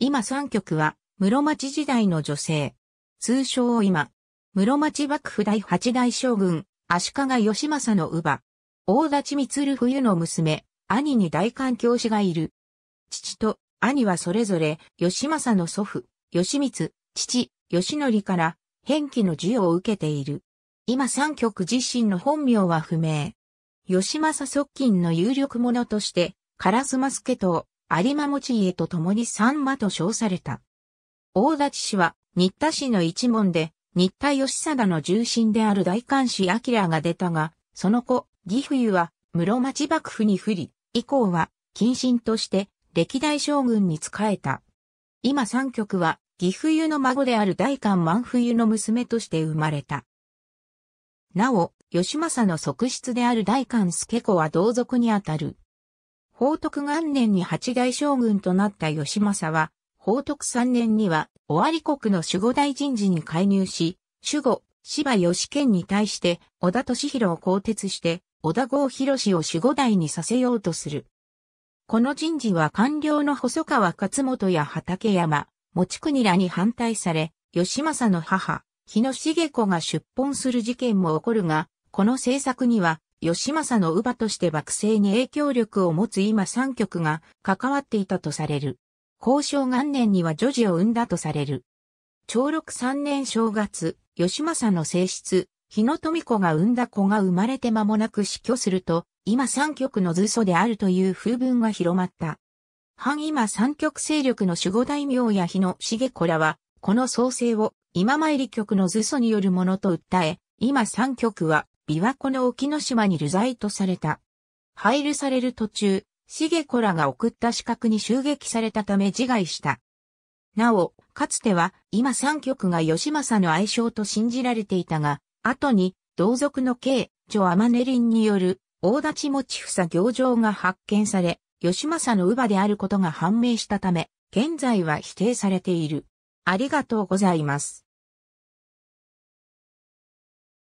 今三局は、室町時代の女性。通称を今。室町幕府第八代将軍、足利義政の乳母。大立光冬の娘、兄に大官教師がいる。父と兄はそれぞれ、義政の祖父、義光、父、義則から、変記の授与を受けている。今三局自身の本名は不明。義政側近の有力者として、烏ス助と有馬持家と共に三馬と称された。大立氏は、新田氏の一門で、新田義貞の重臣である大官氏明が出たが、その後、義父は室町幕府に不利、以降は、近親として、歴代将軍に仕えた。今三曲は、義父の孫である大官万冬の娘として生まれた。なお、義政の側室である大官助子は同族にあたる。宝徳元年に八代将軍となった義政は、宝徳三年には尾張国の守護大人事に介入し、守護、芝義賢に対して織田敏弘を更迭して、織田郷広を守護大にさせようとする。この人事は官僚の細川勝元や畠山、持国らに反対され、義政の母、日野重子が出奔する事件も起こるが、この政策には義政の乳母として幕政に影響力を持つ今三局が関わっていたとされる。交渉元年には女児を産んだとされる。長六三年正月、義政の正室、日野富子が産んだ子が生まれて間もなく死去すると、今三局の図祖であるという風文が広まった。反今三局勢力の守護大名や日野重子らは、この創生を今参り局の図祖によるものと訴え、今三局は琵琶湖の沖の島に流罪とされた。配慮される途中、重子らが送った資格に襲撃されたため自害した。なお、かつては今三曲が義政の愛称と信じられていたが、後に同族の慶、女ネリンによる大立ち持ち房行状が発見され、義政の乳母であることが判明したため、現在は否定されている。ありがとうございます。